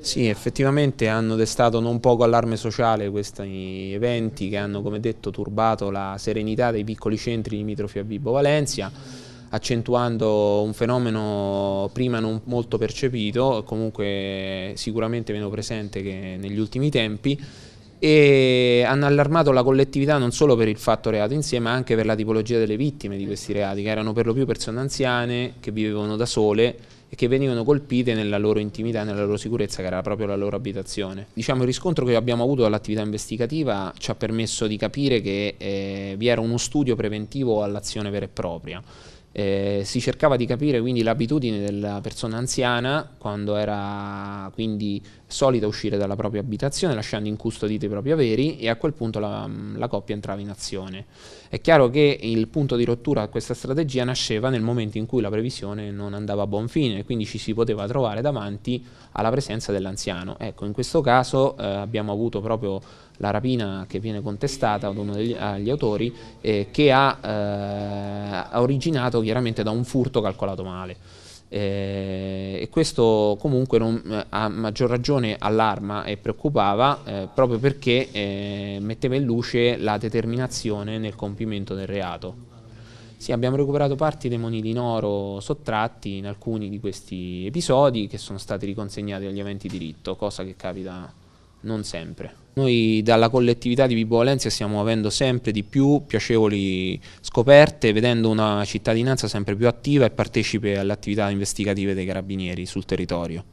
Sì, effettivamente hanno destato non poco allarme sociale questi eventi che hanno, come detto, turbato la serenità dei piccoli centri limitrofi a Vibo Valencia, accentuando un fenomeno prima non molto percepito, comunque sicuramente meno presente che negli ultimi tempi, e hanno allarmato la collettività non solo per il fatto reato insieme, ma anche per la tipologia delle vittime di questi reati, che erano per lo più persone anziane che vivevano da sole e che venivano colpite nella loro intimità nella loro sicurezza, che era proprio la loro abitazione. Diciamo, il riscontro che abbiamo avuto dall'attività investigativa ci ha permesso di capire che eh, vi era uno studio preventivo all'azione vera e propria. Eh, si cercava di capire quindi l'abitudine della persona anziana quando era quindi solita uscire dalla propria abitazione lasciando incustoditi i propri averi e a quel punto la, la, coppia entrava in azione. È chiaro che il punto di rottura a questa strategia nasceva nel momento in cui la previsione non andava a buon fine, e quindi ci si poteva trovare davanti alla presenza dell'anziano. Ecco, in questo caso eh, abbiamo avuto proprio la rapina che viene contestata ad uno degli agli autori eh, che ha eh, originato chiaramente da un furto calcolato male. Eh, e questo comunque non, eh, a maggior ragione allarma e preoccupava eh, proprio perché eh, metteva in luce la determinazione nel compimento del reato. Sì, abbiamo recuperato parti dei monili in oro sottratti in alcuni di questi episodi che sono stati riconsegnati agli aventi diritto, cosa che capita non sempre. Noi dalla collettività di Vibo Valencia stiamo avendo sempre di più piacevoli scoperte, vedendo una cittadinanza sempre più attiva e partecipe alle attività investigative dei carabinieri sul territorio.